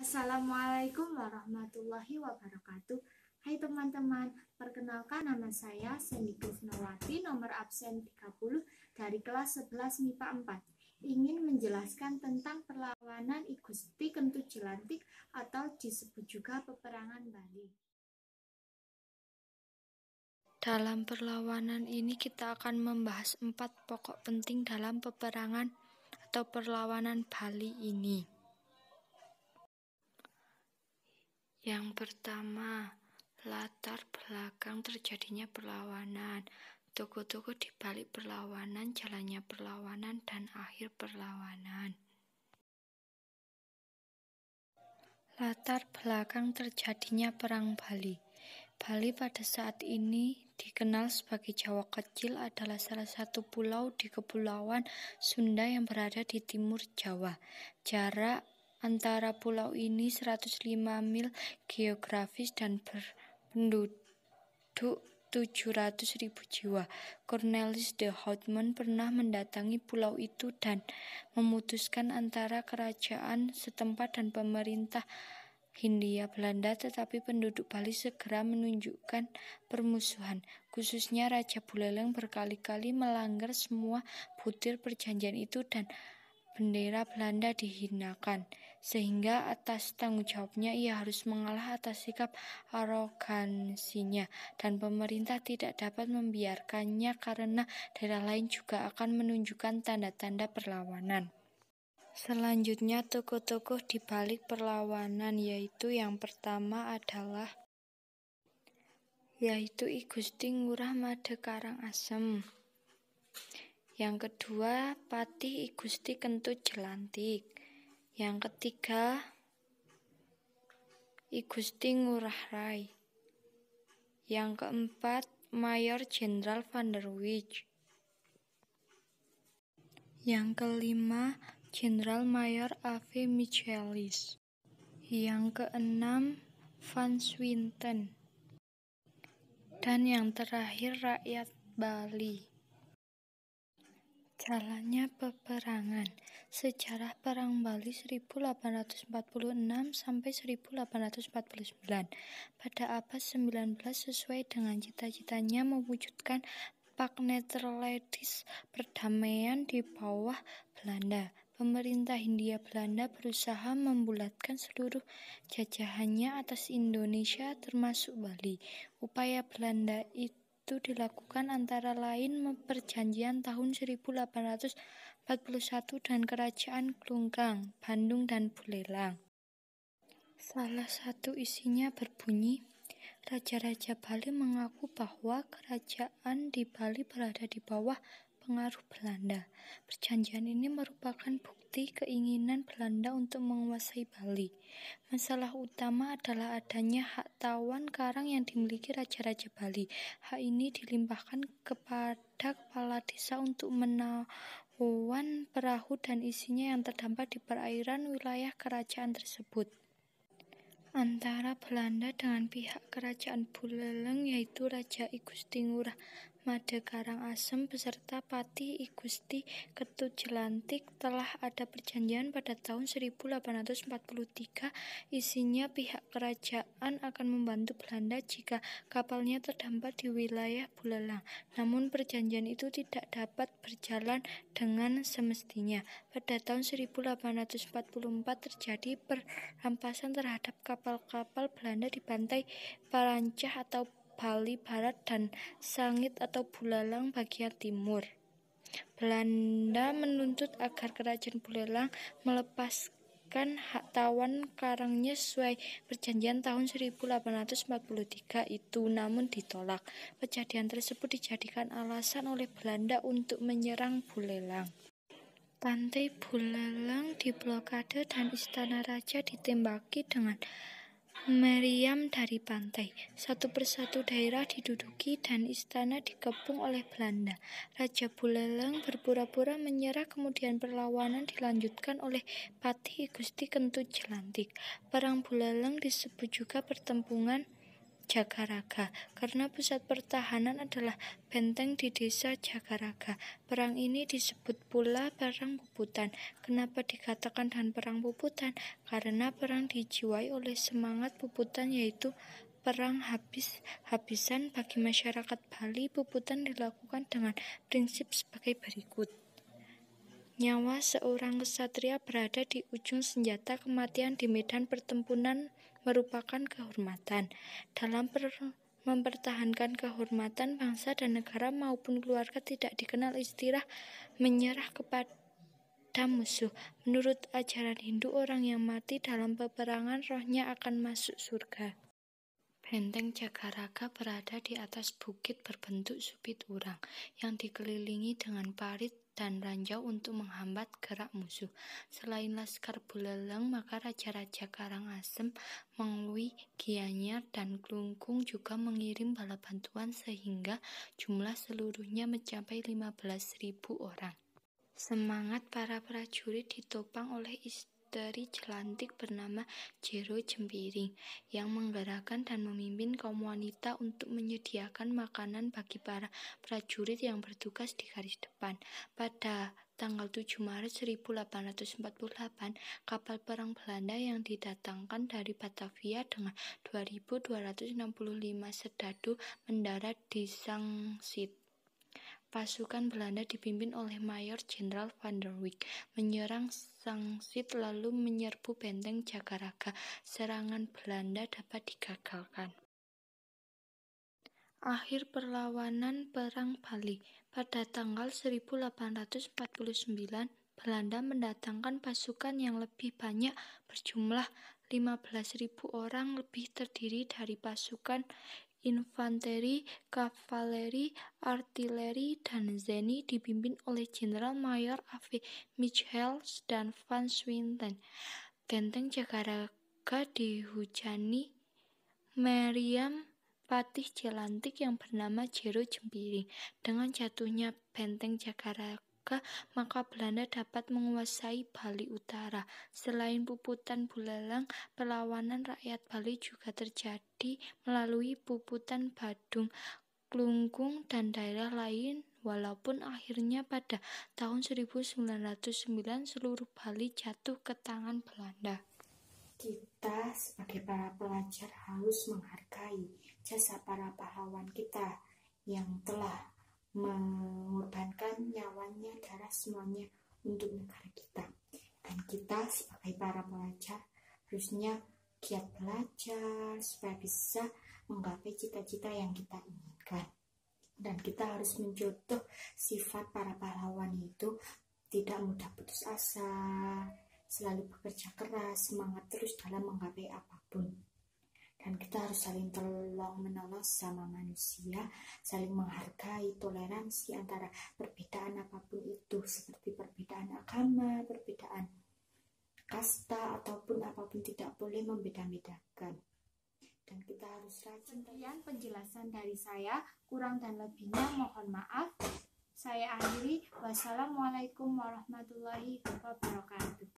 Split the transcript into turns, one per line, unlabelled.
Assalamualaikum warahmatullahi wabarakatuh. Hai teman-teman, perkenalkan nama saya Sandy Kufnawati, nomor absen 30 dari kelas 11 MIPA 4. Ingin menjelaskan tentang perlawanan Igusti Kentut Jelantik atau disebut juga peperangan Bali.
Dalam perlawanan ini kita akan membahas empat pokok penting dalam peperangan atau perlawanan Bali ini. Yang pertama, latar belakang terjadinya perlawanan, toko-toko di balik perlawanan, jalannya perlawanan, dan akhir perlawanan. Latar belakang terjadinya Perang Bali. Bali pada saat ini dikenal sebagai Jawa Kecil adalah salah satu pulau di Kepulauan Sunda yang berada di timur Jawa. Jarak Antara pulau ini 105 mil geografis dan penduduk 700 ribu jiwa. Cornelis de Houtman pernah mendatangi pulau itu dan memutuskan antara kerajaan setempat dan pemerintah Hindia Belanda tetapi penduduk Bali segera menunjukkan permusuhan khususnya Raja Buleleng berkali-kali melanggar semua butir perjanjian itu dan bendera Belanda dihinakan sehingga atas tanggung jawabnya ia harus mengalah atas sikap arogansinya dan pemerintah tidak dapat membiarkannya karena daerah lain juga akan menunjukkan tanda-tanda perlawanan. Selanjutnya tokoh-tokoh di balik perlawanan yaitu yang pertama adalah yaitu I Gusti Ngurah Made Karangasem. Yang kedua, Patih I Gusti Kentut Jelantik. Yang ketiga, I Gusti Ngurah Rai. Yang keempat, Mayor Jenderal Van der Wijk. Yang kelima, Jenderal Mayor A.V. Michelis. Yang keenam, Van Swinton. Dan yang terakhir, rakyat Bali. Jalannya peperangan. Sejarah Perang Bali 1846 sampai 1849 pada abad 19 sesuai dengan cita-citanya mewujudkan pak Netralitis perdamaian di bawah Belanda. Pemerintah Hindia Belanda berusaha membulatkan seluruh jajahannya atas Indonesia termasuk Bali. Upaya Belanda itu itu dilakukan antara lain memperjanjian tahun 1841 dan Kerajaan Klungkang, Bandung dan Bulelang. Salah satu isinya berbunyi, Raja-Raja Bali mengaku bahwa kerajaan di Bali berada di bawah pengaruh Belanda. Perjanjian ini merupakan bukti keinginan Belanda untuk menguasai Bali. Masalah utama adalah adanya hak tawan karang yang dimiliki raja-raja Bali. Hak ini dilimpahkan kepada kepala desa untuk menawan perahu dan isinya yang terdampar di perairan wilayah kerajaan tersebut antara Belanda dengan pihak kerajaan Buleleng yaitu Raja I Ngurah Mada Asem beserta Pati I Gusti Ketu Jelantik telah ada perjanjian pada tahun 1843 isinya pihak kerajaan akan membantu Belanda jika kapalnya terdampar di wilayah Bulalang. Namun perjanjian itu tidak dapat berjalan dengan semestinya. Pada tahun 1844 terjadi perampasan terhadap kapal-kapal Belanda di pantai Parancah atau Bali Barat dan Sangit atau Bulalang bagian timur. Belanda menuntut agar kerajaan Bulalang melepaskan hak tawan karangnya sesuai perjanjian tahun 1843 itu namun ditolak. Kejadian tersebut dijadikan alasan oleh Belanda untuk menyerang Bulalang. Pantai Bulalang diblokade dan istana raja ditembaki dengan meriam dari pantai. Satu persatu daerah diduduki dan istana dikepung oleh Belanda. Raja Buleleng berpura-pura menyerah kemudian perlawanan dilanjutkan oleh Patih Gusti Kentut Jelantik. Perang Buleleng disebut juga pertempungan Jagaraga karena pusat pertahanan adalah benteng di desa Jagaraga. Perang ini disebut pula Perang Puputan. Kenapa dikatakan dan Perang Puputan? Karena perang dijiwai oleh semangat Puputan yaitu perang habis-habisan bagi masyarakat Bali. Puputan dilakukan dengan prinsip sebagai berikut. Nyawa seorang kesatria berada di ujung senjata kematian di medan pertempuran merupakan kehormatan. Dalam per mempertahankan kehormatan bangsa dan negara maupun keluarga tidak dikenal istilah menyerah kepada musuh. Menurut ajaran Hindu, orang yang mati dalam peperangan rohnya akan masuk surga. Benteng Jagaraga berada di atas bukit berbentuk supit urang yang dikelilingi dengan parit dan ranjau untuk menghambat gerak musuh. Selain Laskar Buleleng, maka Raja-Raja Karangasem, mengelui Gianyar, dan Klungkung juga mengirim bala bantuan sehingga jumlah seluruhnya mencapai 15.000 orang. Semangat para prajurit ditopang oleh istri dari jelantik bernama Jero Jempiring yang menggerakkan dan memimpin kaum wanita untuk menyediakan makanan bagi para prajurit yang bertugas di garis depan. Pada tanggal 7 Maret 1848, kapal perang Belanda yang didatangkan dari Batavia dengan 2265 sedadu mendarat di Sangsit. Pasukan Belanda dipimpin oleh Mayor Jenderal Van der Wijk menyerang Sangsit lalu menyerbu benteng Jagaraga. Serangan Belanda dapat digagalkan. Akhir perlawanan Perang Bali pada tanggal 1849 Belanda mendatangkan pasukan yang lebih banyak berjumlah 15.000 orang lebih terdiri dari pasukan infanteri, kavaleri, artileri, dan zeni dipimpin oleh Jenderal Mayor A.V. Michels dan Van Swinton. Benteng Jakarta dihujani Meriam patih jelantik yang bernama Jero Jempiring. Dengan jatuhnya benteng Jakarta terbuka, maka Belanda dapat menguasai Bali Utara. Selain puputan Bulalang, perlawanan rakyat Bali juga terjadi melalui puputan Badung, Klungkung, dan daerah lain walaupun akhirnya pada tahun 1909 seluruh Bali jatuh ke tangan Belanda.
Kita sebagai para pelajar harus menghargai jasa para pahlawan kita yang telah mengorbankan nyawanya, darah semuanya untuk negara kita. Dan kita sebagai para pelajar harusnya giat belajar supaya bisa menggapai cita-cita yang kita inginkan. Dan kita harus mencontoh sifat para pahlawan itu tidak mudah putus asa, selalu bekerja keras, semangat terus dalam menggapai apapun dan kita harus saling tolong menolong sama manusia saling menghargai toleransi antara perbedaan apapun itu seperti perbedaan agama perbedaan kasta ataupun apapun tidak boleh membeda-bedakan dan kita harus rajin sekian penjelasan dari saya kurang dan lebihnya mohon maaf saya akhiri wassalamualaikum warahmatullahi wabarakatuh